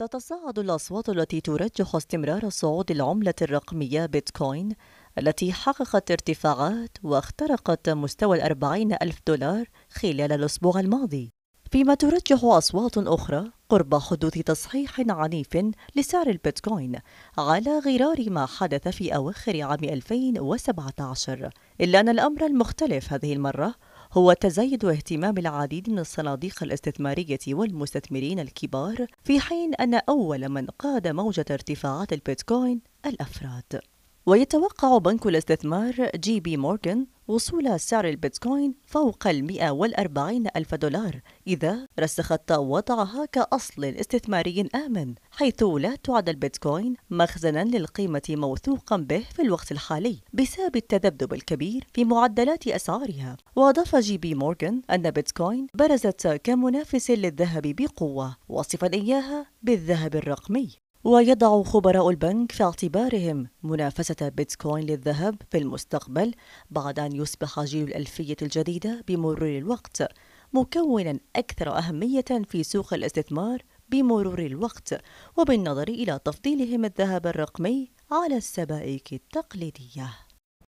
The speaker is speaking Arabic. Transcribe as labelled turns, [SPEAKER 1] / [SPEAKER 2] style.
[SPEAKER 1] تتصاعد الأصوات التي ترجح استمرار صعود العملة الرقمية بيتكوين التي حققت ارتفاعات واخترقت مستوى الأربعين ألف دولار خلال الأسبوع الماضي فيما ترجح أصوات أخرى قرب حدوث تصحيح عنيف لسعر البيتكوين على غرار ما حدث في أواخر عام 2017 إلا أن الأمر المختلف هذه المرة هو تزايد اهتمام العديد من الصناديق الاستثمارية والمستثمرين الكبار في حين أن أول من قاد موجة ارتفاعات البيتكوين الأفراد ويتوقع بنك الاستثمار جي بي مورغان وصول سعر البيتكوين فوق ال 140 ألف دولار إذا رسخت وضعها كأصل استثماري آمن حيث لا تعد البيتكوين مخزنا للقيمة موثوقا به في الوقت الحالي بسبب التذبذب الكبير في معدلات أسعارها وأضاف جي بي مورغان أن بيتكوين برزت كمنافس للذهب بقوة وصفا إياها بالذهب الرقمي ويضع خبراء البنك في اعتبارهم منافسة بيتكوين للذهب في المستقبل بعد أن يصبح جيل الألفية الجديدة بمرور الوقت مكونا أكثر أهمية في سوق الاستثمار بمرور الوقت وبالنظر إلى تفضيلهم الذهب الرقمي على السبائك التقليدية